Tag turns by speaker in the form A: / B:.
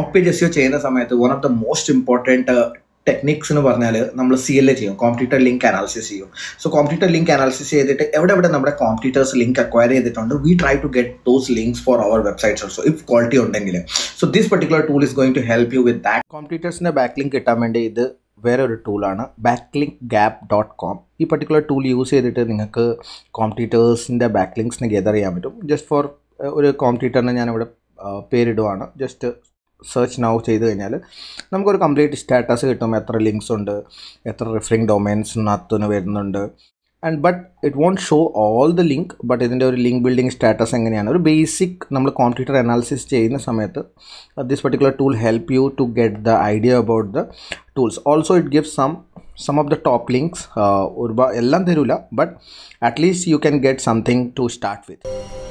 A: ഓപ്റ്റേജസിയോ ചെയ്യുന്ന സമയത്ത് one of the most important techniques എന്ന് പറഞ്ഞാൽ നമ്മൾ സി എൽ എ ചെയ്യും കോമ്പറ്റീറ്റർ ലിങ്ക് അനാലിസിസ് ചെയ്യും സോ കോമ്പറ്റീറ്റർ ലിങ്ക് അനാലിസിസ് ചെയ്തിട്ട് എവിടെ എവിടെ നമ്മുടെ കോമ്പറ്റീറ്റേഴ്സ് ലിങ്ക് അക്വയർ ചെയ്തിട്ടുണ്ട് we try to get those links for our websites also if quality ഉണ്ടെങ്കിൽ so this particular tool is going to help you with that കോമ്പറ്റീറ്റേഴ്സിൻ്റെ backlink കിട്ടാൻ വേണ്ടി ഇത് വേറെ ഒരു ടൂളാണ് backlink gap dot com ഈ പെർട്ടിക്കുലർ ടൂൾ യൂസ് ചെയ്തിട്ട് നിങ്ങൾക്ക് കോമ്പറ്റീറ്റേഴ്സിൻ്റെ ബാക്ക് ലിങ്ക്സിന് ഗെതർ ചെയ്യാൻ പറ്റും ജസ്റ്റ് ഫോർ uh, ഒരു കോമ്പറ്റീറ്ററിനെ ഞാനിവിടെ uh, പേരിടുവാണ് ജസ്റ്റ് സെർച്ച് നൗ ചെയ്ത് കഴിഞ്ഞാൽ നമുക്കൊരു കംപ്ലീറ്റ് സ്റ്റാറ്റസ് കിട്ടും എത്ര ലിങ്ക്സ് ഉണ്ട് എത്ര റിഫറിങ് ഡൊമൈൻസ് നത്തുന് വരുന്നുണ്ട് and but it won't show all the link but ഇതിൻ്റെ ഒരു ലിങ്ക് ബിൽഡിംഗ് സ്റ്റാറ്റസ് എങ്ങനെയാണ് ഒരു ബേസിക് നമ്മൾ കോംപ്യൂട്ടർ അനാലിസിസ് ചെയ്യുന്ന സമയത്ത് this particular tool help you to get the idea about the tools also it give some some of the top links ഒരുപാട് എല്ലാം തരൂല but at least you can get something to start with